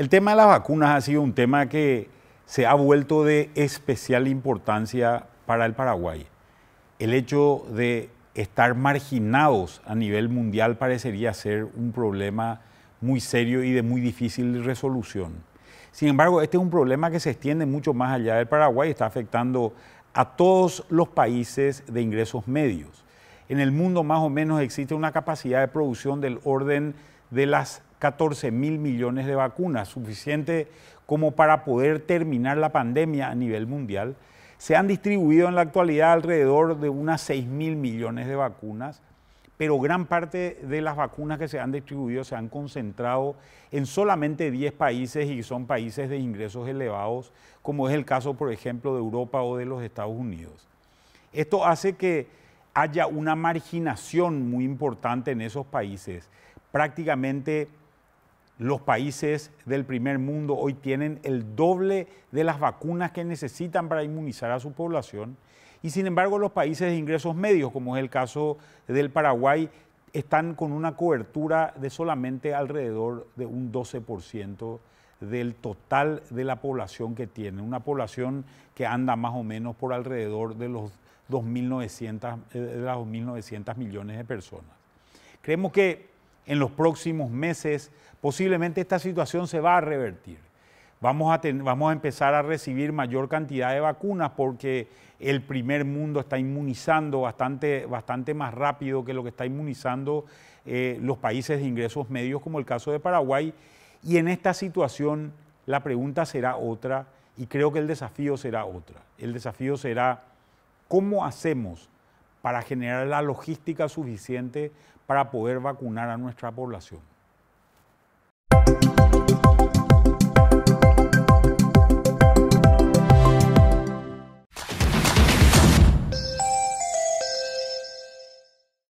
El tema de las vacunas ha sido un tema que se ha vuelto de especial importancia para el Paraguay. El hecho de estar marginados a nivel mundial parecería ser un problema muy serio y de muy difícil resolución. Sin embargo, este es un problema que se extiende mucho más allá del Paraguay, y está afectando a todos los países de ingresos medios. En el mundo más o menos existe una capacidad de producción del orden de las 14 mil millones de vacunas, suficiente como para poder terminar la pandemia a nivel mundial. Se han distribuido en la actualidad alrededor de unas 6 mil millones de vacunas, pero gran parte de las vacunas que se han distribuido se han concentrado en solamente 10 países y son países de ingresos elevados, como es el caso, por ejemplo, de Europa o de los Estados Unidos. Esto hace que haya una marginación muy importante en esos países. Prácticamente los países del primer mundo hoy tienen el doble de las vacunas que necesitan para inmunizar a su población y sin embargo los países de ingresos medios, como es el caso del Paraguay, están con una cobertura de solamente alrededor de un 12% del total de la población que tiene, una población que anda más o menos por alrededor de, los 2.900, eh, millones de personas. Creemos que en los próximos meses, posiblemente esta situación se va a revertir. Vamos a, vamos a empezar a recibir mayor cantidad de vacunas porque el primer mundo está inmunizando bastante, bastante más rápido que lo que está inmunizando eh, los países de ingresos medios como el caso de Paraguay. Y en esta situación la pregunta será otra y creo que el desafío será otra. El desafío será cómo hacemos para generar la logística suficiente para poder vacunar a nuestra población.